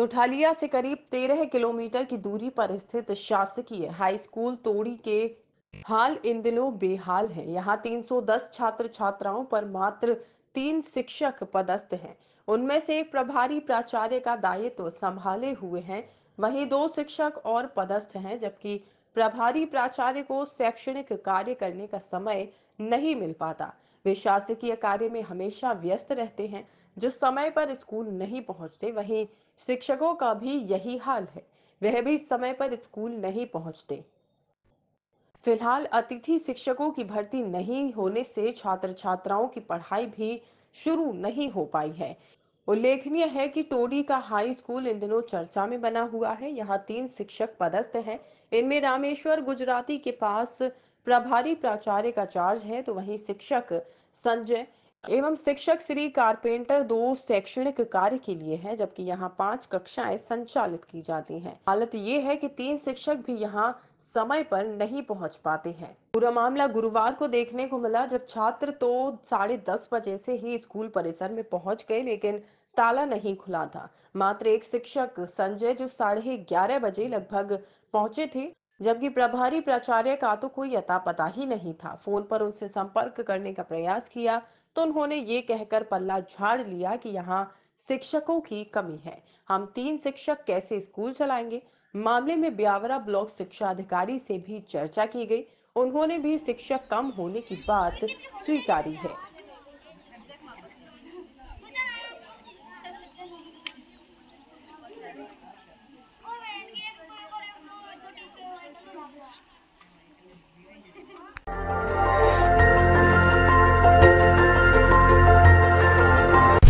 सोठालिया से करीब तेरह किलोमीटर की दूरी पर स्थित शासकीय हाई स्कूल तोड़ी के हाल इन दिनों बेहाल है यहाँ 310 छात्र छात्राओं पर मात्र तीन शिक्षक पदस्थ हैं उनमें से एक प्रभारी प्राचार्य का दायित्व तो संभाले हुए हैं वहीं दो शिक्षक और पदस्थ हैं जबकि प्रभारी प्राचार्य को शैक्षणिक कार्य करने का समय नहीं मिल पाता वे शासकीय कार्य में हमेशा व्यस्त रहते हैं जो समय पर स्कूल नहीं पहुंचते वहीं शिक्षकों का भी यही हाल है वह भी समय पर स्कूल नहीं पहुंचते फिलहाल अतिथि शिक्षकों की भर्ती नहीं होने से छात्र छात्राओं की पढ़ाई भी शुरू नहीं हो पाई है उल्लेखनीय है कि टोडी का हाई स्कूल इन दिनों चर्चा में बना हुआ है यहाँ तीन शिक्षक पदस्थ हैं इनमें रामेश्वर गुजराती के पास प्रभारी प्राचार्य का चार्ज है तो वहीं शिक्षक संजय एवं शिक्षक श्री कारपेंटर दो शैक्षणिक कार्य के लिए हैं जबकि यहाँ पांच कक्षाएं संचालित की जाती हैं हालत ये है कि तीन शिक्षक भी यहाँ समय पर नहीं पहुंच पाते हैं पूरा मामला गुरुवार को देखने को मिला जब छात्र तो साढ़े दस बजे से ही स्कूल परिसर में पहुंच गए लेकिन ताला नहीं खुला था मात्र एक शिक्षक संजय जो साढ़े ग्यारह बजे लगभग पहुंचे थे जबकि प्रभारी प्राचार्य का तो कोई अता पता ही नहीं था फोन पर उनसे संपर्क करने का प्रयास किया तो उन्होंने ये कहकर पल्ला झाड़ लिया कि यहाँ शिक्षकों की कमी है हम तीन शिक्षक कैसे स्कूल चलाएंगे मामले में ब्यावरा ब्लॉक शिक्षा अधिकारी से भी चर्चा की गई उन्होंने भी शिक्षक कम होने की बात स्वीकारी है